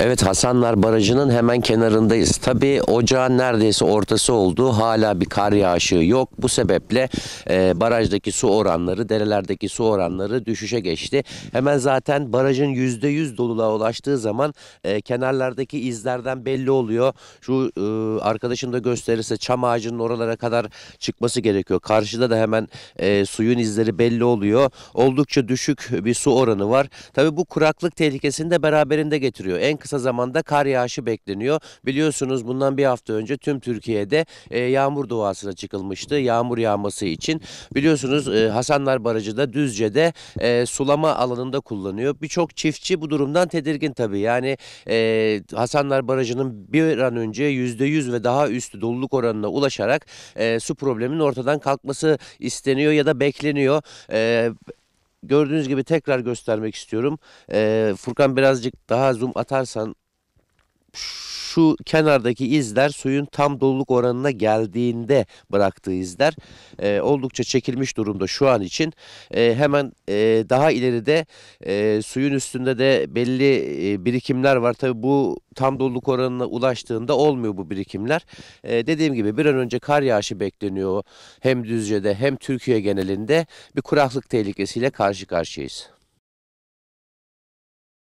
Evet Hasanlar Barajı'nın hemen kenarındayız. Tabii ocağın neredeyse ortası oldu. Hala bir kar yağışı yok. Bu sebeple e, barajdaki su oranları, derelerdeki su oranları düşüşe geçti. Hemen zaten barajın %100 doluluğa ulaştığı zaman e, kenarlardaki izlerden belli oluyor. Şu e, arkadaşım da gösterirse çam ağacının oralara kadar çıkması gerekiyor. Karşıda da hemen e, suyun izleri belli oluyor. Oldukça düşük bir su oranı var. Tabii bu kuraklık tehlikesini de beraberinde getiriyor. En kısa kısa zamanda kar yağışı bekleniyor. Biliyorsunuz bundan bir hafta önce tüm Türkiye'de e, yağmur duasına çıkılmıştı. Yağmur yağması için. Biliyorsunuz e, Hasanlar Barajı da Düzce'de e, sulama alanında kullanıyor. Birçok çiftçi bu durumdan tedirgin tabii. Yani e, Hasanlar Barajı'nın bir an önce %100 ve daha üstü doluluk oranına ulaşarak e, su probleminin ortadan kalkması isteniyor ya da bekleniyor. E, gördüğünüz gibi tekrar göstermek istiyorum. Ee, Furkan birazcık daha zoom atarsan şu kenardaki izler suyun tam doluluk oranına geldiğinde bıraktığı izler e, oldukça çekilmiş durumda şu an için. E, hemen e, daha ileride e, suyun üstünde de belli e, birikimler var. Tabi bu tam doluluk oranına ulaştığında olmuyor bu birikimler. E, dediğim gibi bir an önce kar yağışı bekleniyor hem Düzce'de hem Türkiye genelinde bir kuraklık tehlikesiyle karşı karşıyayız.